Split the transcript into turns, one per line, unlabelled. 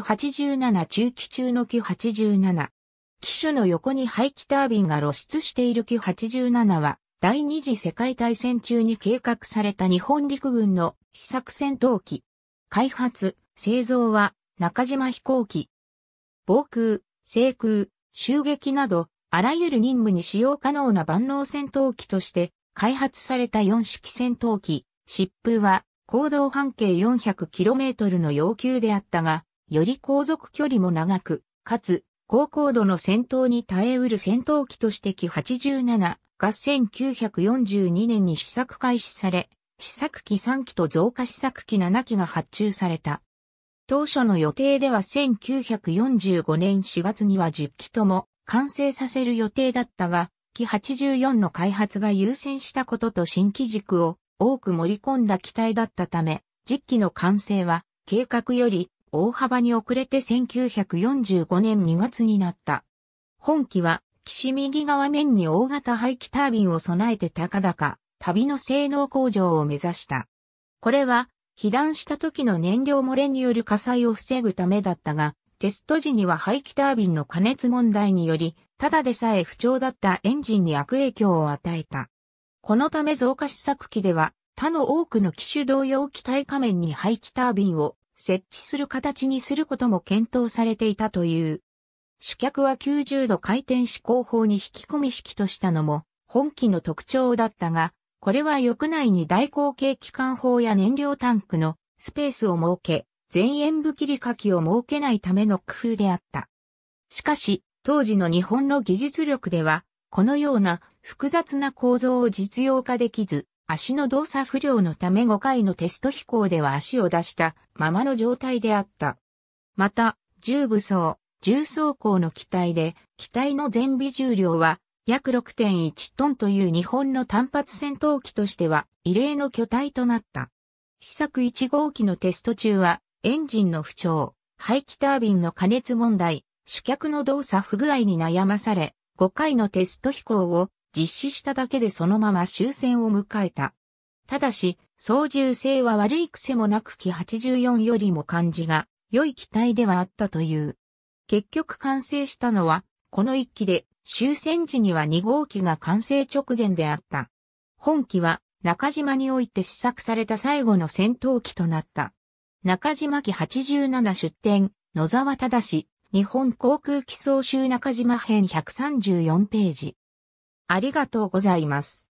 機87中期中の機87。機種の横に排気タービンが露出している機87は、第二次世界大戦中に計画された日本陸軍の試作戦闘機。開発、製造は中島飛行機。防空、制空、襲撃など、あらゆる任務に使用可能な万能戦闘機として開発された4式戦闘機、疾風は行動半径 400km の要求であったが、より航続距離も長く、かつ、高高度の戦闘に耐えうる戦闘機として機87が1942年に試作開始され、試作機3機と増加試作機7機が発注された。当初の予定では1945年4月には10機とも完成させる予定だったが、機84の開発が優先したことと新機軸を多く盛り込んだ機体だったため、10機の完成は計画より大幅に遅れて1945年2月になった。本機は、岸右側面に大型排気タービンを備えて高々、旅の性能向上を目指した。これは、被弾した時の燃料漏れによる火災を防ぐためだったが、テスト時には排気タービンの加熱問題により、ただでさえ不調だったエンジンに悪影響を与えた。このため増加試作機では、他の多くの機種同様機体仮面に排気タービンを設置する形にすることも検討されていたという。主脚は90度回転し後方に引き込み式としたのも本機の特徴だったが、これは翼内に大口径機関砲や燃料タンクのスペースを設け、全円部切り書きを設けないための工夫であった。しかし、当時の日本の技術力では、このような複雑な構造を実用化できず、足の動作不良のため5回のテスト飛行では足を出したままの状態であった。また、重武装、重装甲の機体で、機体の全備重量は約6.1トンという日本の単発戦闘機としては異例の巨体となった。試作1号機のテスト中は、エンジンの不調、排気タービンの加熱問題、主脚の動作不具合に悩まされ、5回のテスト飛行を実施しただけでそのまま終戦を迎えた。ただし、操縦性は悪い癖もなく機84よりも感じが良い機体ではあったという。結局完成したのは、この1機で、終戦時には2号機が完成直前であった。本機は、中島において試作された最後の戦闘機となった。中島機87出展、野沢正、日本航空機総集中島編134ページ。ありがとうございます。